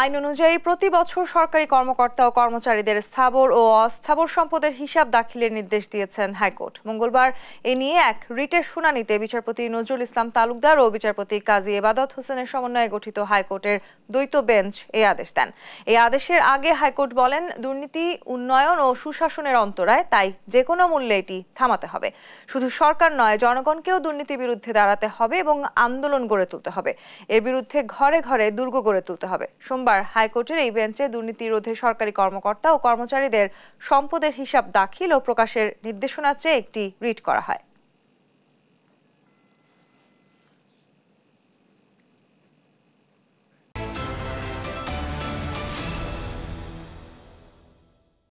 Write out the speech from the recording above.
আইন অনুযায়ী প্রতি বছর সরকারি কর্মকর্তা ও কর্মচারীদের স্থাবর ও অস্থাবর সম্পদের হিসাব দাখিলের নির্দেশ দিয়েছেন হাইকোর্ট মঙ্গলবার এ নিয়ে এক রিটের শুনানিতে বিচারপতি নজরুল ইসলাম তালুকদার ও বিচারপতি কাজী এবাদত হোসেনের সমন্বয়ে গঠিত হাইকোর্টের দ্বৈত বেঞ্চ এই আদেশ দেন এই আদেশের আগে হাইকোর্ট বলেন দুর্নীতি উন্নয়ন ও সুশাসনের অন্তরায় তাই যে কোনো মূল্যে এটি থামাতে হবে শুধু সরকার নয় জনগণকেও দুর্নীতির বিরুদ্ধে দাঁড়াতে হবে এবং আন্দোলন গড়ে তুলতে হবে এর বিরুদ্ধে ঘরে ঘরে দুর্গ গড়ে তুলতে হবে সোমবার হাইকোর্টের এই বেঞ্চে দুর্নীতি রোধে সরকারি কর্মকর্তা ও কর্মচারীদের সম্পদের হিসাব দাখিল ও প্রকাশের নির্দেশনা চেয়ে একটি রিট করা হয়